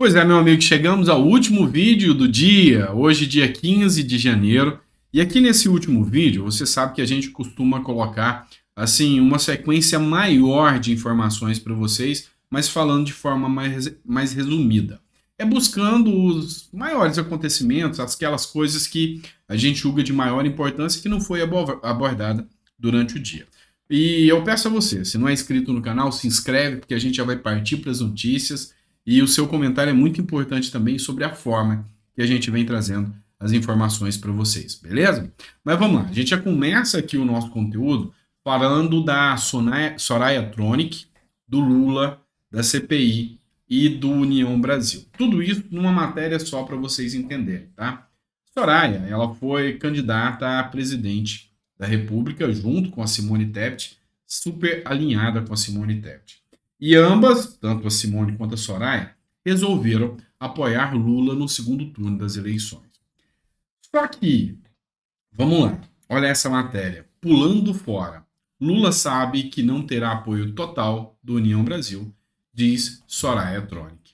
Pois é, meu amigo, chegamos ao último vídeo do dia, hoje dia 15 de janeiro. E aqui nesse último vídeo, você sabe que a gente costuma colocar assim uma sequência maior de informações para vocês, mas falando de forma mais, mais resumida. É buscando os maiores acontecimentos, aquelas coisas que a gente julga de maior importância que não foi abordada durante o dia. E eu peço a você, se não é inscrito no canal, se inscreve, porque a gente já vai partir para as notícias. E o seu comentário é muito importante também sobre a forma que a gente vem trazendo as informações para vocês, beleza? Mas vamos lá, a gente já começa aqui o nosso conteúdo falando da Soraya Tronic, do Lula, da CPI e do União Brasil. Tudo isso numa matéria só para vocês entenderem, tá? Soraya, ela foi candidata a presidente da República junto com a Simone Tebet, super alinhada com a Simone Tebet. E ambas, tanto a Simone quanto a Soraya, resolveram apoiar Lula no segundo turno das eleições. Só que, vamos lá, olha essa matéria. Pulando fora. Lula sabe que não terá apoio total do União Brasil, diz Soraya Tronic.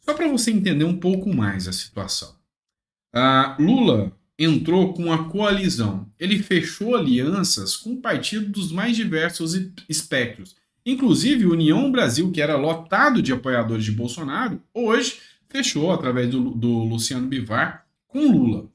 Só para você entender um pouco mais a situação. A ah, Lula entrou com a coalizão. Ele fechou alianças com partidos dos mais diversos espectros, Inclusive, o União Brasil, que era lotado de apoiadores de Bolsonaro, hoje fechou através do, do Luciano Bivar com Lula.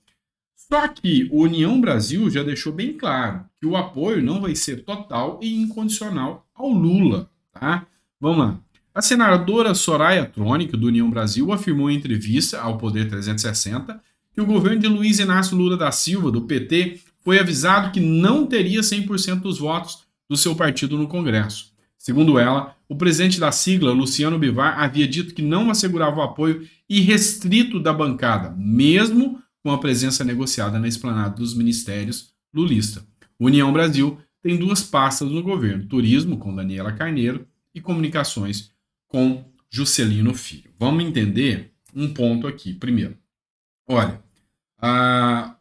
Só que o União Brasil já deixou bem claro que o apoio não vai ser total e incondicional ao Lula, tá? Vamos lá. A senadora Soraya Trônica, do União Brasil, afirmou em entrevista ao Poder 360 que o governo de Luiz Inácio Lula da Silva, do PT, foi avisado que não teria 100% dos votos do seu partido no Congresso. Segundo ela, o presidente da sigla, Luciano Bivar, havia dito que não assegurava o apoio irrestrito da bancada, mesmo com a presença negociada na esplanada dos ministérios lulista. União Brasil tem duas pastas no governo: turismo, com Daniela Carneiro, e comunicações, com Juscelino Filho. Vamos entender um ponto aqui. Primeiro, olha, a...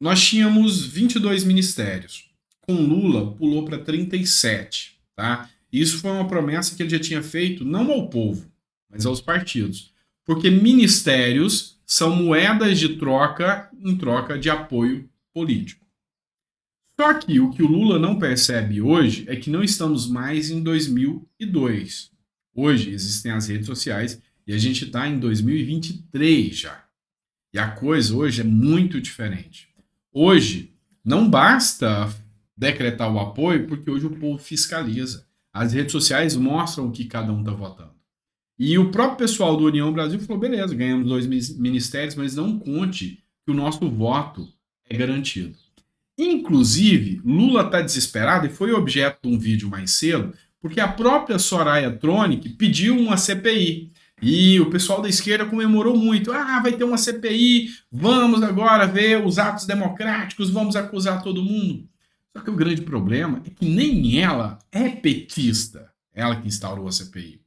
nós tínhamos 22 ministérios. Com Lula, pulou para 37, tá? Isso foi uma promessa que ele já tinha feito não ao povo, mas aos partidos. Porque ministérios são moedas de troca em troca de apoio político. Só que o que o Lula não percebe hoje é que não estamos mais em 2002. Hoje existem as redes sociais e a gente está em 2023 já. E a coisa hoje é muito diferente. Hoje, não basta decretar o apoio, porque hoje o povo fiscaliza. As redes sociais mostram o que cada um está votando. E o próprio pessoal do União Brasil falou: beleza, ganhamos dois ministérios, mas não conte que o nosso voto é garantido. Inclusive, Lula está desesperado e foi objeto de um vídeo mais cedo, porque a própria Soraya Tronic pediu uma CPI. E o pessoal da esquerda comemorou muito. Ah, vai ter uma CPI, vamos agora ver os atos democráticos, vamos acusar todo mundo. Só que o grande problema é que nem ela é petista, ela que instaurou a CPI.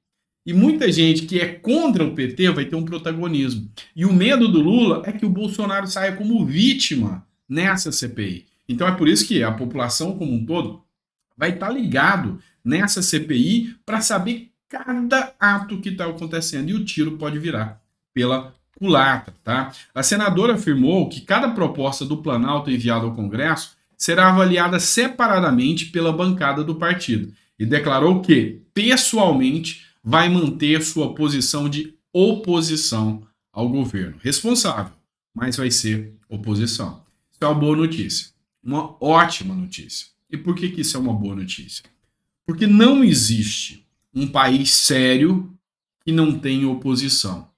E muita gente que é contra o PT vai ter um protagonismo. E o medo do Lula é que o Bolsonaro saia como vítima nessa CPI. Então é por isso que a população como um todo vai estar tá ligado nessa CPI para saber cada ato que está acontecendo. E o tiro pode virar pela culata tá? A senadora afirmou que cada proposta do Planalto enviada ao Congresso será avaliada separadamente pela bancada do partido e declarou que, pessoalmente, vai manter sua posição de oposição ao governo. Responsável, mas vai ser oposição. Isso é uma boa notícia. Uma ótima notícia. E por que, que isso é uma boa notícia? Porque não existe um país sério que não tem oposição.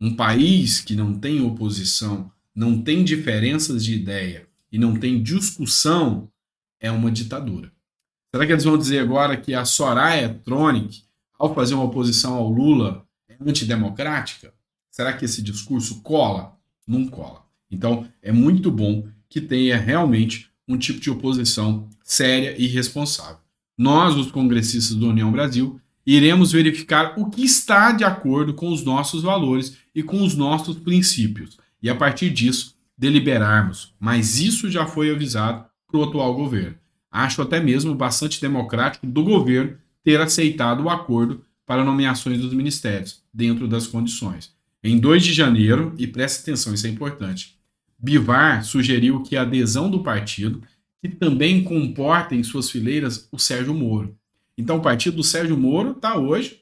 Um país que não tem oposição, não tem diferenças de ideia e não tem discussão, é uma ditadura. Será que eles vão dizer agora que a Soraya Tronic, ao fazer uma oposição ao Lula, é antidemocrática? Será que esse discurso cola? Não cola. Então, é muito bom que tenha realmente um tipo de oposição séria e responsável. Nós, os congressistas do União Brasil, iremos verificar o que está de acordo com os nossos valores e com os nossos princípios. E a partir disso, deliberarmos, mas isso já foi avisado para o atual governo. Acho até mesmo bastante democrático do governo ter aceitado o acordo para nomeações dos ministérios, dentro das condições. Em 2 de janeiro, e preste atenção, isso é importante, Bivar sugeriu que a adesão do partido, que também comporta em suas fileiras o Sérgio Moro. Então o partido do Sérgio Moro está hoje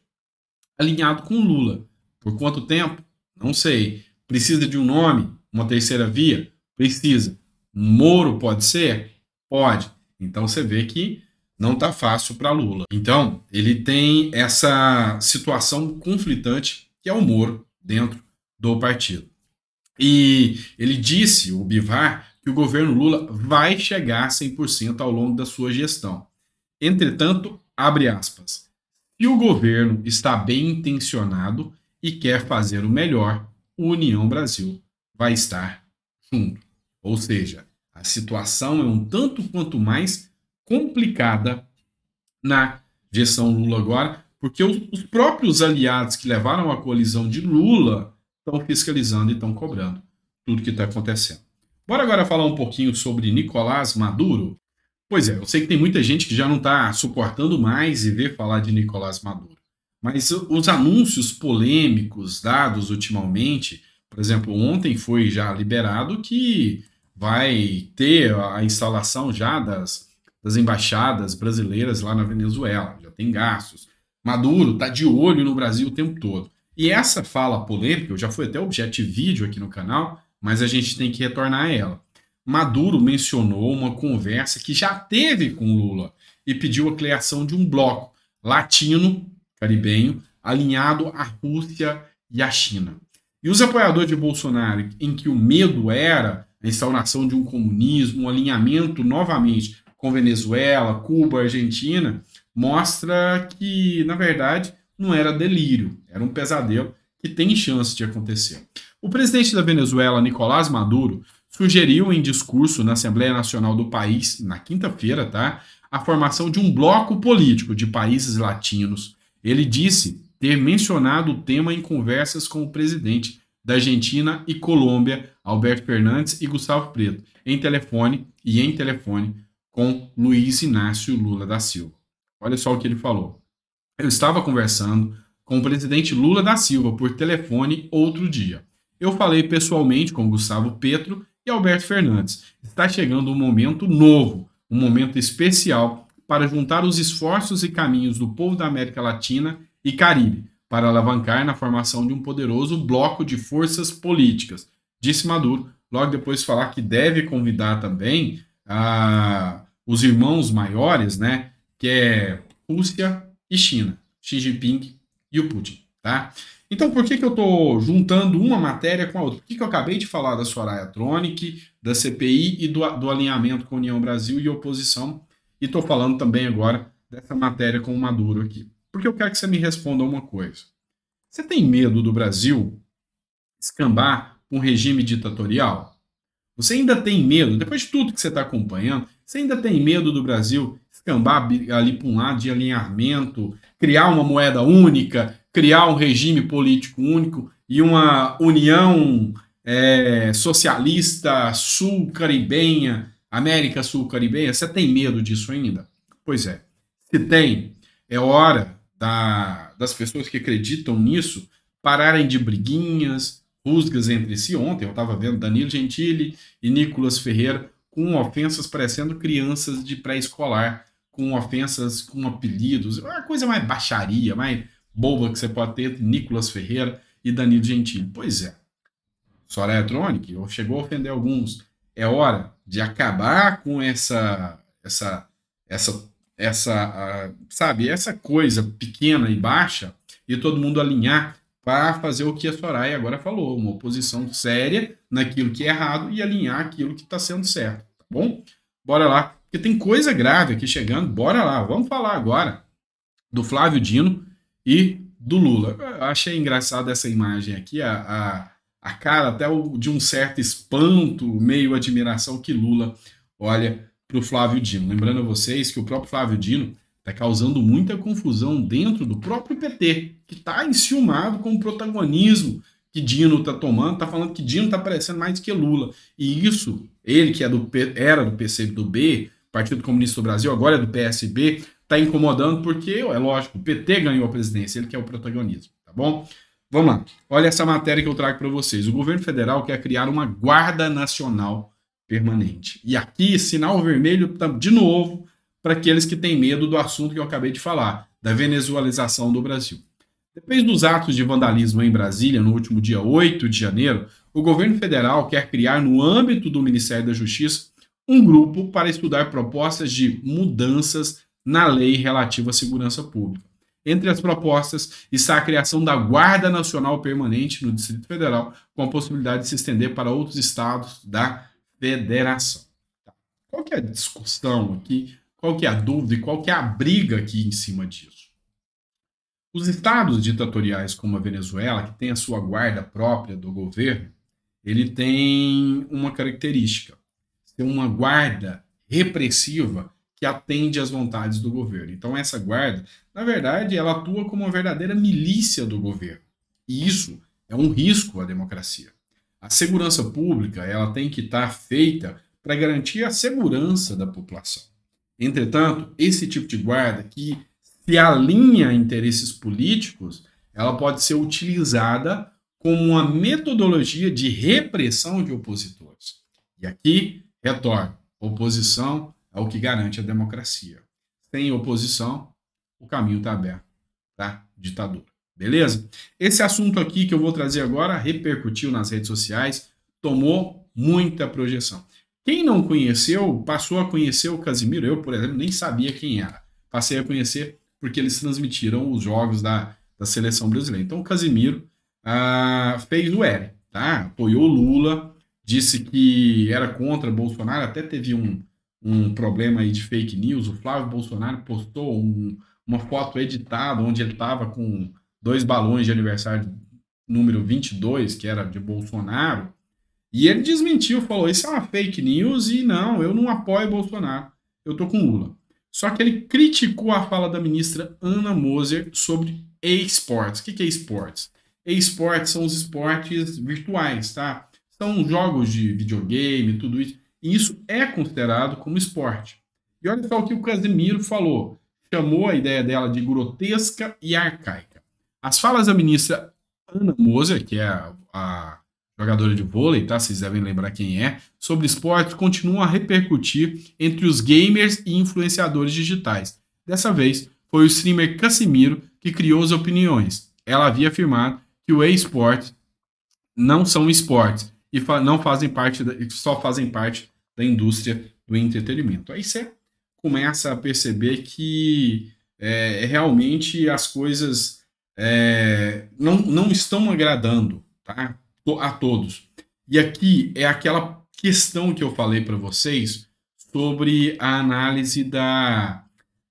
alinhado com Lula. Por quanto tempo? Não sei. Precisa de um nome? uma terceira via? Precisa. Moro pode ser? Pode. Então você vê que não está fácil para Lula. Então, ele tem essa situação conflitante que é o Moro dentro do partido. E ele disse, o Bivar, que o governo Lula vai chegar a 100% ao longo da sua gestão. Entretanto, abre aspas, se o governo está bem intencionado e quer fazer o melhor, União Brasil vai estar junto, Ou seja, a situação é um tanto quanto mais complicada na gestão Lula agora, porque os próprios aliados que levaram a colisão de Lula estão fiscalizando e estão cobrando tudo que está acontecendo. Bora agora falar um pouquinho sobre Nicolás Maduro. Pois é, eu sei que tem muita gente que já não está suportando mais e vê falar de Nicolás Maduro. Mas os anúncios polêmicos dados ultimamente por exemplo, ontem foi já liberado que vai ter a instalação já das, das embaixadas brasileiras lá na Venezuela, já tem gastos. Maduro está de olho no Brasil o tempo todo. E essa fala polêmica, eu já foi até objeto de vídeo aqui no canal, mas a gente tem que retornar a ela. Maduro mencionou uma conversa que já teve com Lula e pediu a criação de um bloco latino, caribenho, alinhado à Rússia e à China. E os apoiadores de Bolsonaro, em que o medo era a instauração de um comunismo, um alinhamento novamente com Venezuela, Cuba, Argentina, mostra que, na verdade, não era delírio, era um pesadelo que tem chance de acontecer. O presidente da Venezuela, Nicolás Maduro, sugeriu em discurso na Assembleia Nacional do país, na quinta-feira, tá, a formação de um bloco político de países latinos. Ele disse ter mencionado o tema em conversas com o presidente da Argentina e Colômbia, Alberto Fernandes e Gustavo Preto, em telefone e em telefone com Luiz Inácio Lula da Silva. Olha só o que ele falou. Eu estava conversando com o presidente Lula da Silva por telefone outro dia. Eu falei pessoalmente com Gustavo Petro e Alberto Fernandes. Está chegando um momento novo, um momento especial para juntar os esforços e caminhos do povo da América Latina e Caribe, para alavancar na formação de um poderoso bloco de forças políticas, disse Maduro, logo depois falar que deve convidar também ah, os irmãos maiores, né, que é Rússia e China, Xi Jinping e o Putin, tá? Então, por que, que eu estou juntando uma matéria com a outra? Por que, que eu acabei de falar da Soraya Tronic, da CPI e do, do alinhamento com União Brasil e oposição? E estou falando também agora dessa matéria com o Maduro aqui. Porque eu quero que você me responda uma coisa. Você tem medo do Brasil escambar um regime ditatorial? Você ainda tem medo, depois de tudo que você está acompanhando, você ainda tem medo do Brasil escambar ali para um lado de alinhamento, criar uma moeda única, criar um regime político único e uma união é, socialista sul-caribenha, América Sul-Caribenha? Você tem medo disso ainda? Pois é. Se tem, é hora da, das pessoas que acreditam nisso pararem de briguinhas, rusgas entre si. Ontem eu estava vendo Danilo Gentili e Nicolas Ferreira com ofensas parecendo crianças de pré-escolar, com ofensas com apelidos, é a coisa mais baixaria, mais boba que você pode ter, Nicolas Ferreira e Danilo Gentili. Pois é. Soraya Tronic chegou a ofender alguns. É hora de acabar com essa essa essa essa, sabe, essa coisa pequena e baixa e todo mundo alinhar para fazer o que a Soraya agora falou, uma oposição séria naquilo que é errado e alinhar aquilo que está sendo certo, tá bom? Bora lá, porque tem coisa grave aqui chegando, bora lá, vamos falar agora do Flávio Dino e do Lula. Eu achei engraçada essa imagem aqui, a, a, a cara até o, de um certo espanto, meio admiração que Lula olha para o Flávio Dino. Lembrando a vocês que o próprio Flávio Dino está causando muita confusão dentro do próprio PT, que está enciumado com o protagonismo que Dino está tomando, está falando que Dino está parecendo mais que Lula. E isso, ele que é do, era do PCdoB, Partido Comunista do Brasil, agora é do PSB, está incomodando porque, é lógico, o PT ganhou a presidência, ele que é o protagonismo, tá bom? Vamos lá. Olha essa matéria que eu trago para vocês. O governo federal quer criar uma guarda nacional permanente. E aqui, sinal vermelho, de novo, para aqueles que têm medo do assunto que eu acabei de falar, da venezuelização do Brasil. Depois dos atos de vandalismo em Brasília, no último dia 8 de janeiro, o governo federal quer criar, no âmbito do Ministério da Justiça, um grupo para estudar propostas de mudanças na lei relativa à segurança pública. Entre as propostas está a criação da Guarda Nacional Permanente no Distrito Federal, com a possibilidade de se estender para outros estados da federação. Tá. Qual que é a discussão aqui? Qual que é a dúvida e qual que é a briga aqui em cima disso? Os estados ditatoriais como a Venezuela, que tem a sua guarda própria do governo, ele tem uma característica, tem uma guarda repressiva que atende às vontades do governo. Então essa guarda, na verdade, ela atua como uma verdadeira milícia do governo. E isso é um risco à democracia. A segurança pública ela tem que estar tá feita para garantir a segurança da população. Entretanto, esse tipo de guarda que se alinha a interesses políticos, ela pode ser utilizada como uma metodologia de repressão de opositores. E aqui, retorno, oposição é o que garante a democracia. Sem oposição, o caminho está aberto para tá? ditadura. Beleza? Esse assunto aqui que eu vou trazer agora repercutiu nas redes sociais, tomou muita projeção. Quem não conheceu, passou a conhecer o Casimiro. Eu, por exemplo, nem sabia quem era. Passei a conhecer porque eles transmitiram os jogos da, da seleção brasileira. Então, o Casimiro ah, fez o L, tá? Apoiou o Lula, disse que era contra Bolsonaro, até teve um, um problema aí de fake news. O Flávio Bolsonaro postou um, uma foto editada onde ele estava com dois balões de aniversário número 22, que era de Bolsonaro, e ele desmentiu, falou: Isso é uma fake news e não, eu não apoio Bolsonaro, eu tô com Lula. Só que ele criticou a fala da ministra Ana Moser sobre esportes. O que é esportes? Esportes são os esportes virtuais, tá? São jogos de videogame, tudo isso. E isso é considerado como esporte. E olha só o que o Casemiro falou. Chamou a ideia dela de grotesca e arcaica. As falas da ministra Ana Moser, que é a, a jogadora de vôlei, tá? Vocês devem lembrar quem é, sobre esporte continuam a repercutir entre os gamers e influenciadores digitais. Dessa vez, foi o streamer Casimiro que criou as opiniões. Ela havia afirmado que o e-sport não são esportes e fa não fazem parte, da, só fazem parte da indústria do entretenimento. Aí você começa a perceber que é, realmente as coisas é, não, não estão agradando tá? a todos. E aqui é aquela questão que eu falei para vocês sobre a análise da,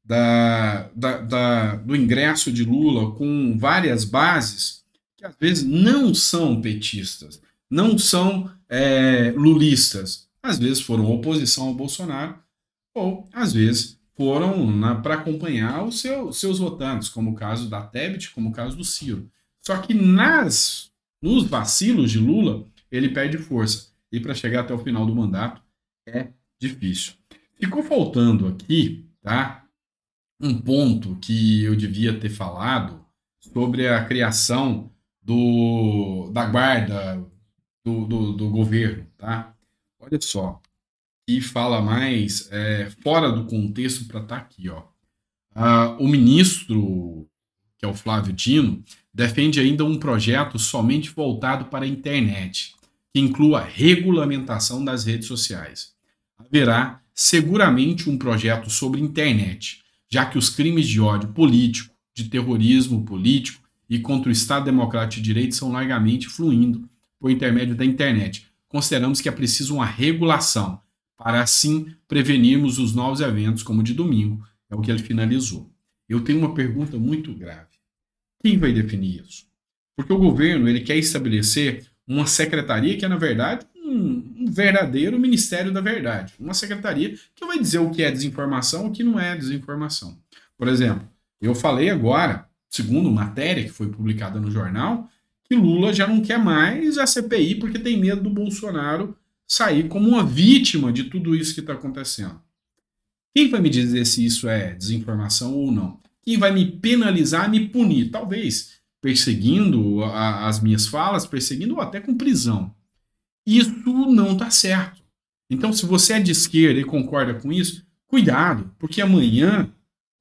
da, da, da, do ingresso de Lula com várias bases que às vezes não são petistas, não são é, lulistas. Às vezes foram oposição ao Bolsonaro, ou às vezes foram para acompanhar os seu, seus votantes, como o caso da Tebet, como o caso do Ciro. Só que nas nos vacilos de Lula, ele perde força. E para chegar até o final do mandato é difícil. Ficou faltando aqui, tá? Um ponto que eu devia ter falado sobre a criação do, da guarda do, do, do governo, tá? Olha só, que fala mais é, fora do contexto para estar tá aqui. Ó. Ah, o ministro, que é o Flávio Dino, defende ainda um projeto somente voltado para a internet, que inclua regulamentação das redes sociais. Haverá seguramente um projeto sobre internet, já que os crimes de ódio político, de terrorismo político e contra o Estado Democrático de Direito são largamente fluindo por intermédio da internet. Consideramos que é preciso uma regulação para assim prevenirmos os novos eventos, como o de domingo, é o que ele finalizou. Eu tenho uma pergunta muito grave. Quem vai definir isso? Porque o governo ele quer estabelecer uma secretaria que é, na verdade, um, verdadeiro Ministério da Verdade. Uma secretaria que vai dizer o que é desinformação e o que não é desinformação. Por exemplo, eu falei agora, segundo matéria que foi publicada no jornal, que Lula já não quer mais a CPI porque tem medo do Bolsonaro sair como uma vítima de tudo isso que está acontecendo. Quem vai me dizer se isso é desinformação ou não? Quem vai me penalizar, me punir? Talvez perseguindo a, as minhas falas, perseguindo ou até com prisão. Isso não está certo. Então, se você é de esquerda e concorda com isso, cuidado, porque amanhã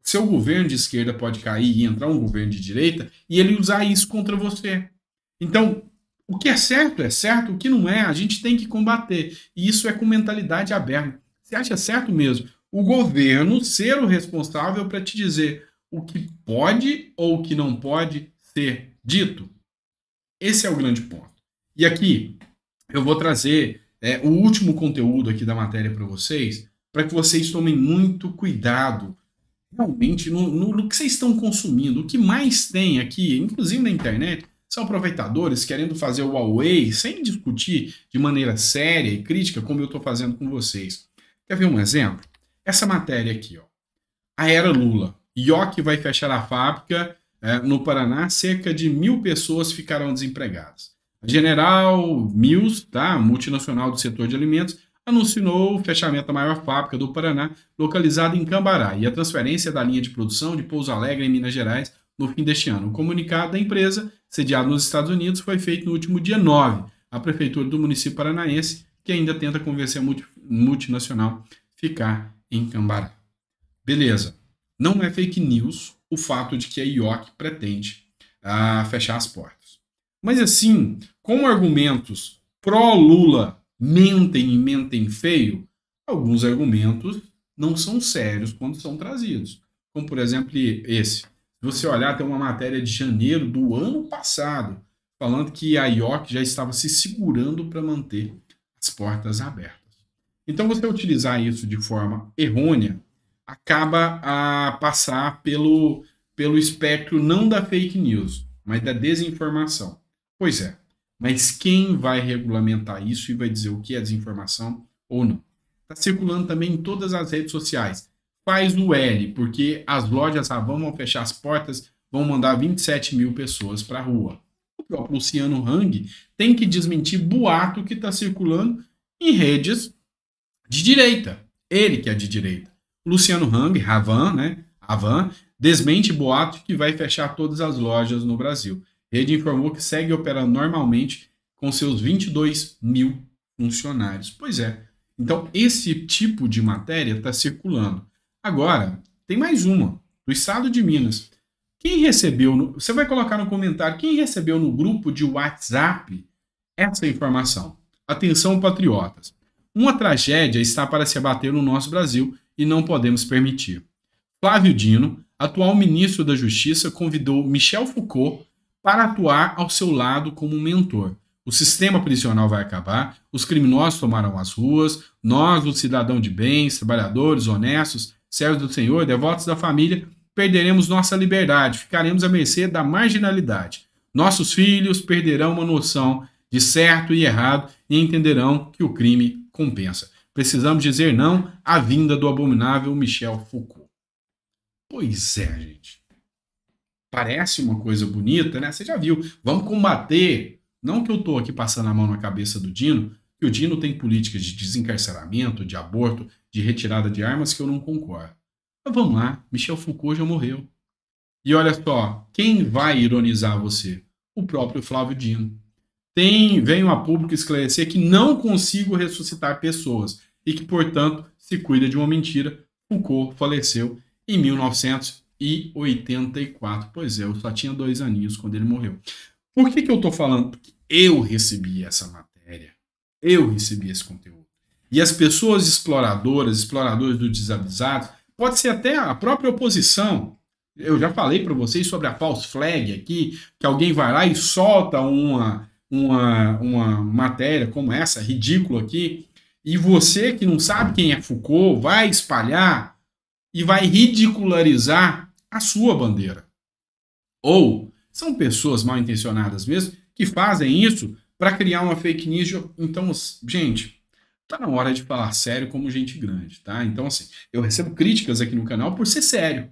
seu governo de esquerda pode cair e entrar um governo de direita e ele usar isso contra você. Então, o que é certo é certo, o que não é, a gente tem que combater. E isso é com mentalidade aberta. Você acha certo mesmo? O governo ser o responsável para te dizer o que pode ou o que não pode ser dito. Esse é o grande ponto. E aqui eu vou trazer é, o último conteúdo aqui da matéria para vocês, para que vocês tomem muito cuidado realmente no, no, no que vocês estão consumindo. O que mais tem aqui, inclusive na internet, são aproveitadores querendo fazer o Huawei sem discutir de maneira séria e crítica, como eu estou fazendo com vocês. Quer ver um exemplo? Essa matéria aqui, ó. A era Lula. Yoki vai fechar a fábrica é, no Paraná, cerca de mil pessoas ficarão desempregadas. A General Mills, tá, multinacional do setor de alimentos, anunciou o fechamento da maior fábrica do Paraná, localizada em Cambará, e a transferência da linha de produção de Pouso Alegre, em Minas Gerais, no fim deste ano. O comunicado da empresa sediado nos Estados Unidos, foi feito no último dia 9. A prefeitura do município paranaense, que ainda tenta convencer a multinacional ficar em Cambará. Beleza. Não é fake news o fato de que a IOC pretende ah, fechar as portas. Mas assim, como argumentos pró-Lula mentem e mentem feio, alguns argumentos não são sérios quando são trazidos. Como, por exemplo, esse você olhar, tem uma matéria de janeiro do ano passado, falando que a IOC já estava se segurando para manter as portas abertas. Então, você utilizar isso de forma errônea acaba a passar pelo, pelo espectro não da fake news, mas da desinformação. Pois é, mas quem vai regulamentar isso e vai dizer o que é desinformação ou não? Está circulando também em todas as redes sociais faz o L, porque as lojas Ravan ah, vão fechar as portas, vão mandar 27 mil pessoas para a rua. O próprio Luciano Hang tem que desmentir boato que está circulando em redes de direita. Ele que é de direita. Luciano Hang, Ravan, né? Ravan, desmente boato que vai fechar todas as lojas no Brasil. Rede informou que segue operando normalmente com seus 22 mil funcionários. Pois é. Então, esse tipo de matéria está circulando. Agora, tem mais uma, do estado de Minas. Quem recebeu, no, você vai colocar no comentário, quem recebeu no grupo de WhatsApp essa informação? Atenção, patriotas. Uma tragédia está para se abater no nosso Brasil e não podemos permitir. Flávio Dino, atual ministro da Justiça, convidou Michel Foucault para atuar ao seu lado como mentor. O sistema prisional vai acabar, os criminosos tomarão as ruas, nós, os cidadãos de bens, trabalhadores honestos, servos do Senhor, devotos da família, perderemos nossa liberdade, ficaremos à mercê da marginalidade. Nossos filhos perderão uma noção de certo e errado e entenderão que o crime compensa. Precisamos dizer não à vinda do abominável Michel Foucault. Pois é, gente. Parece uma coisa bonita, né? Você já viu. Vamos combater. Não que eu estou aqui passando a mão na cabeça do Dino, que o Dino tem políticas de desencarceramento, de aborto, de retirada de armas que eu não concordo. Mas vamos lá, Michel Foucault já morreu. E olha só, quem vai ironizar você? O próprio Flávio Dino. Tem, venho a público esclarecer que não consigo ressuscitar pessoas e que, portanto, se cuida de uma mentira. Foucault faleceu em 1984. Pois é, eu só tinha dois aninhos quando ele morreu. Por que, que eu estou falando? Porque eu recebi essa matéria eu recebi esse conteúdo. E as pessoas exploradoras, exploradores do desavisado, pode ser até a própria oposição. Eu já falei para vocês sobre a false flag aqui, que alguém vai lá e solta uma, uma, uma matéria como essa, ridícula aqui, e você que não sabe quem é Foucault vai espalhar e vai ridicularizar a sua bandeira. Ou são pessoas mal intencionadas mesmo que fazem isso para criar uma fake news. Então, gente, tá na hora de falar sério como gente grande, tá? Então, assim, eu recebo críticas aqui no canal por ser sério.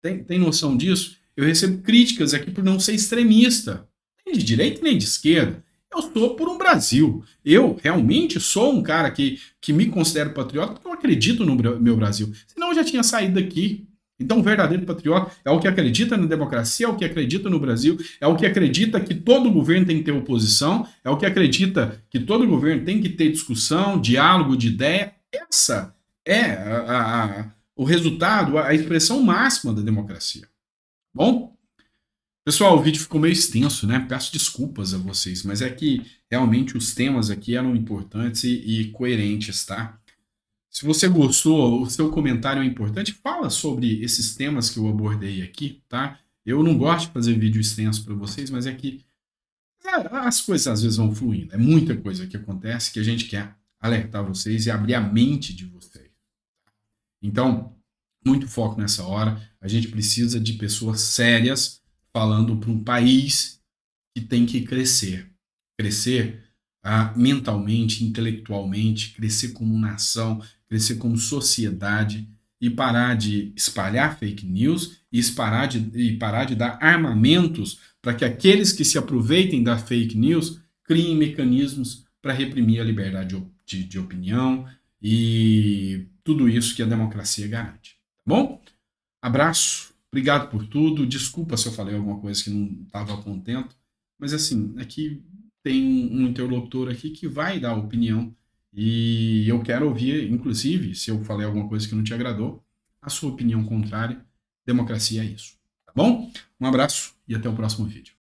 Tem, tem noção disso? Eu recebo críticas aqui por não ser extremista, nem de direita nem de esquerda. Eu sou por um Brasil. Eu realmente sou um cara que, que me considero patriota porque eu acredito no meu Brasil. Senão eu já tinha saído daqui. Então, o verdadeiro patriota é o que acredita na democracia, é o que acredita no Brasil, é o que acredita que todo governo tem que ter oposição, é o que acredita que todo governo tem que ter discussão, diálogo de ideia. Essa é a, a, a, o resultado, a expressão máxima da democracia. Bom? Pessoal, o vídeo ficou meio extenso, né? Peço desculpas a vocês, mas é que realmente os temas aqui eram importantes e, e coerentes, tá? Se você gostou, o seu comentário é importante. Fala sobre esses temas que eu abordei aqui, tá? Eu não gosto de fazer vídeo extenso para vocês, mas é que as coisas às vezes vão fluindo. É muita coisa que acontece que a gente quer alertar vocês e abrir a mente de vocês. Tá? Então, muito foco nessa hora. A gente precisa de pessoas sérias falando para um país que tem que crescer. Crescer ah, mentalmente, intelectualmente, crescer como nação, crescer como sociedade e parar de espalhar fake news e parar de, e parar de dar armamentos para que aqueles que se aproveitem da fake news criem mecanismos para reprimir a liberdade de, de, de opinião e tudo isso que a democracia garante. Tá bom? Abraço, obrigado por tudo. Desculpa se eu falei alguma coisa que não estava contento, mas assim, aqui é tem um, interlocutor aqui que vai dar opinião e eu quero ouvir, inclusive, se eu falei alguma coisa que não te agradou, a sua opinião contrária. Democracia é isso. Tá bom? Um abraço e até o próximo vídeo.